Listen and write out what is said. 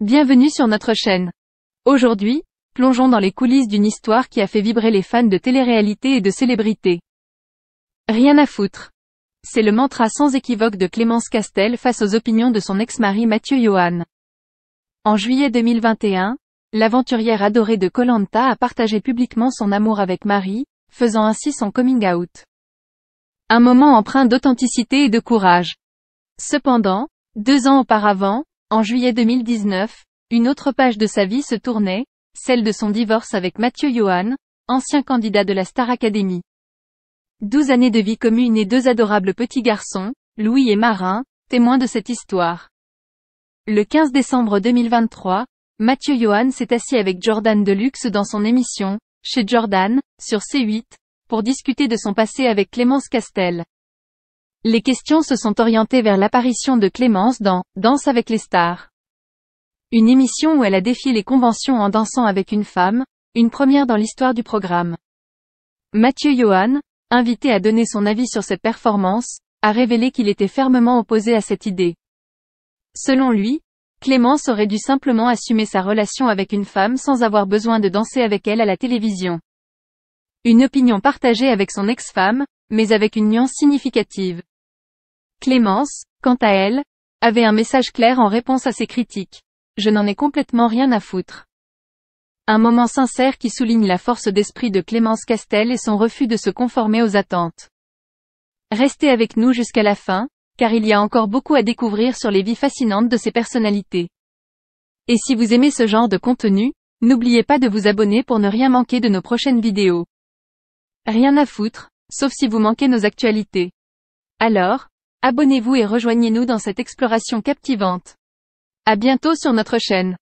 Bienvenue sur notre chaîne. Aujourd'hui, plongeons dans les coulisses d'une histoire qui a fait vibrer les fans de télé-réalité et de célébrités. Rien à foutre. C'est le mantra sans équivoque de Clémence Castel face aux opinions de son ex-mari Mathieu Johan. En juillet 2021, l'aventurière adorée de Colanta a partagé publiquement son amour avec Marie, faisant ainsi son coming out. Un moment empreint d'authenticité et de courage. Cependant, deux ans auparavant, en juillet 2019, une autre page de sa vie se tournait, celle de son divorce avec Mathieu Johan, ancien candidat de la Star Academy. Douze années de vie commune et deux adorables petits garçons, Louis et Marin, témoins de cette histoire. Le 15 décembre 2023, Mathieu Johan s'est assis avec Jordan Deluxe dans son émission, chez Jordan, sur C8, pour discuter de son passé avec Clémence Castel. Les questions se sont orientées vers l'apparition de Clémence dans « Danse avec les stars ». Une émission où elle a défié les conventions en dansant avec une femme, une première dans l'histoire du programme. Mathieu Johan, invité à donner son avis sur cette performance, a révélé qu'il était fermement opposé à cette idée. Selon lui, Clémence aurait dû simplement assumer sa relation avec une femme sans avoir besoin de danser avec elle à la télévision. Une opinion partagée avec son ex-femme, mais avec une nuance significative. Clémence, quant à elle, avait un message clair en réponse à ses critiques. Je n'en ai complètement rien à foutre. Un moment sincère qui souligne la force d'esprit de Clémence Castel et son refus de se conformer aux attentes. Restez avec nous jusqu'à la fin, car il y a encore beaucoup à découvrir sur les vies fascinantes de ces personnalités. Et si vous aimez ce genre de contenu, n'oubliez pas de vous abonner pour ne rien manquer de nos prochaines vidéos. Rien à foutre, sauf si vous manquez nos actualités. Alors, Abonnez-vous et rejoignez-nous dans cette exploration captivante. À bientôt sur notre chaîne.